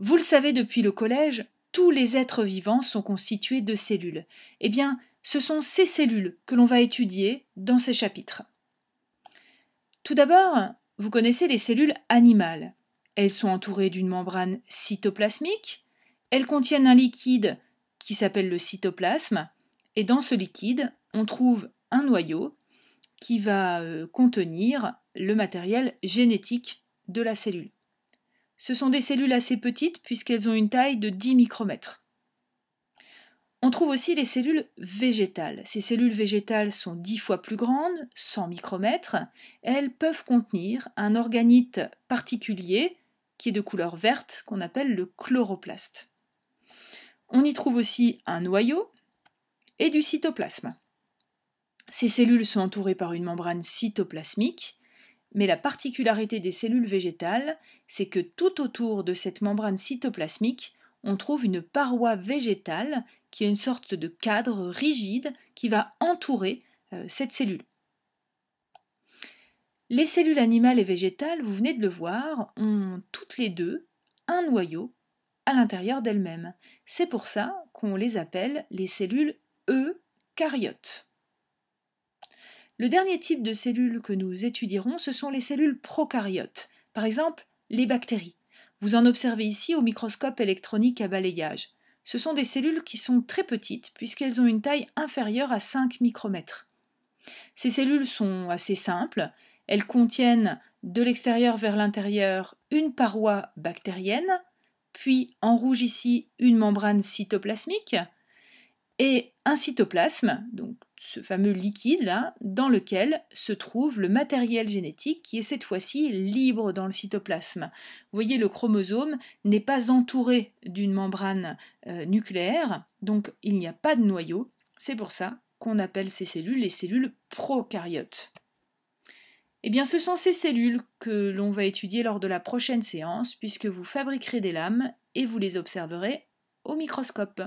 Vous le savez depuis le collège, tous les êtres vivants sont constitués de cellules. Eh bien, ce sont ces cellules que l'on va étudier dans ces chapitres. Tout d'abord, vous connaissez les cellules animales. Elles sont entourées d'une membrane cytoplasmique, elles contiennent un liquide qui s'appelle le cytoplasme, et dans ce liquide, on trouve un noyau qui va euh, contenir le matériel génétique de la cellule. Ce sont des cellules assez petites puisqu'elles ont une taille de 10 micromètres. On trouve aussi les cellules végétales. Ces cellules végétales sont 10 fois plus grandes, 100 micromètres. Elles peuvent contenir un organite particulier qui est de couleur verte qu'on appelle le chloroplaste. On y trouve aussi un noyau et du cytoplasme. Ces cellules sont entourées par une membrane cytoplasmique mais la particularité des cellules végétales, c'est que tout autour de cette membrane cytoplasmique, on trouve une paroi végétale qui est une sorte de cadre rigide qui va entourer euh, cette cellule. Les cellules animales et végétales, vous venez de le voir, ont toutes les deux un noyau à l'intérieur d'elles-mêmes. C'est pour ça qu'on les appelle les cellules eucaryotes. Le dernier type de cellules que nous étudierons, ce sont les cellules prokaryotes, par exemple les bactéries. Vous en observez ici au microscope électronique à balayage. Ce sont des cellules qui sont très petites puisqu'elles ont une taille inférieure à 5 micromètres. Ces cellules sont assez simples, elles contiennent de l'extérieur vers l'intérieur une paroi bactérienne, puis en rouge ici une membrane cytoplasmique et un cytoplasme, donc ce fameux liquide là, dans lequel se trouve le matériel génétique qui est cette fois-ci libre dans le cytoplasme. Vous voyez, le chromosome n'est pas entouré d'une membrane euh, nucléaire, donc il n'y a pas de noyau. C'est pour ça qu'on appelle ces cellules les cellules prokaryotes. Eh bien, ce sont ces cellules que l'on va étudier lors de la prochaine séance, puisque vous fabriquerez des lames et vous les observerez au microscope.